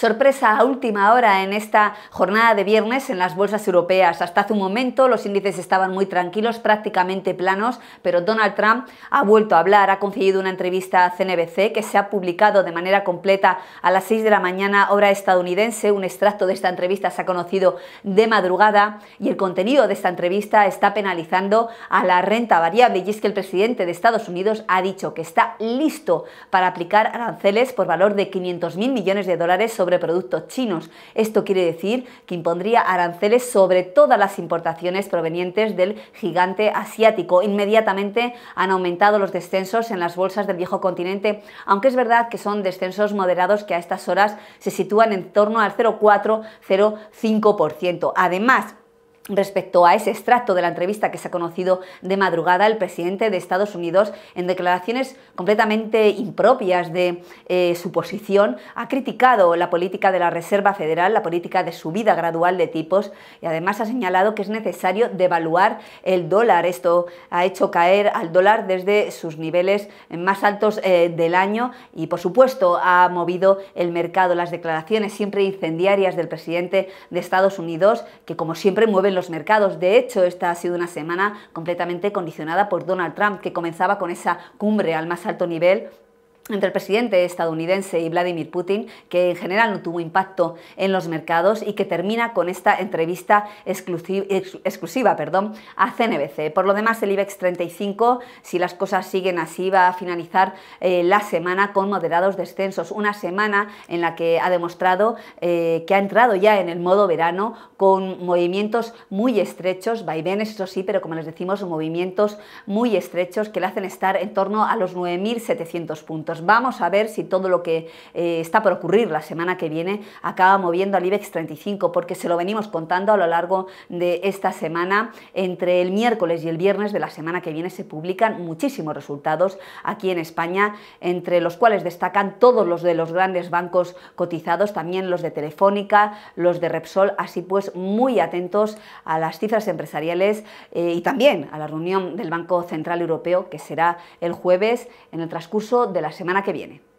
Sorpresa a última hora en esta jornada de viernes en las bolsas europeas. Hasta hace un momento los índices estaban muy tranquilos, prácticamente planos, pero Donald Trump ha vuelto a hablar, ha concedido una entrevista a CNBC que se ha publicado de manera completa a las 6 de la mañana hora estadounidense. Un extracto de esta entrevista se ha conocido de madrugada y el contenido de esta entrevista está penalizando a la renta variable y es que el presidente de Estados Unidos ha dicho que está listo para aplicar aranceles por valor de 500.000 millones de dólares sobre sobre productos chinos. Esto quiere decir que impondría aranceles sobre todas las importaciones provenientes del gigante asiático. Inmediatamente han aumentado los descensos en las bolsas del viejo continente, aunque es verdad que son descensos moderados que a estas horas se sitúan en torno al 0,4-0,5%. Además, Respecto a ese extracto de la entrevista que se ha conocido de madrugada, el presidente de Estados Unidos, en declaraciones completamente impropias de eh, su posición, ha criticado la política de la Reserva Federal, la política de subida gradual de tipos, y además ha señalado que es necesario devaluar el dólar. Esto ha hecho caer al dólar desde sus niveles más altos eh, del año y, por supuesto, ha movido el mercado. Las declaraciones siempre incendiarias del presidente de Estados Unidos, que como siempre mueve ...en los mercados. De hecho, esta ha sido una semana completamente condicionada por Donald Trump, que comenzaba con esa cumbre al más alto nivel entre el presidente estadounidense y Vladimir Putin, que en general no tuvo impacto en los mercados y que termina con esta entrevista exclusiva, exclusiva perdón, a CNBC. Por lo demás, el IBEX 35, si las cosas siguen así, va a finalizar eh, la semana con moderados descensos, una semana en la que ha demostrado eh, que ha entrado ya en el modo verano con movimientos muy estrechos, vaivenes eso sí, pero como les decimos, movimientos muy estrechos que le hacen estar en torno a los 9.700 puntos. Vamos a ver si todo lo que eh, está por ocurrir la semana que viene acaba moviendo al IBEX 35, porque se lo venimos contando a lo largo de esta semana. Entre el miércoles y el viernes de la semana que viene se publican muchísimos resultados aquí en España, entre los cuales destacan todos los de los grandes bancos cotizados, también los de Telefónica, los de Repsol, así pues muy atentos a las cifras empresariales eh, y también a la reunión del Banco Central Europeo que será el jueves en el transcurso de la semana que viene.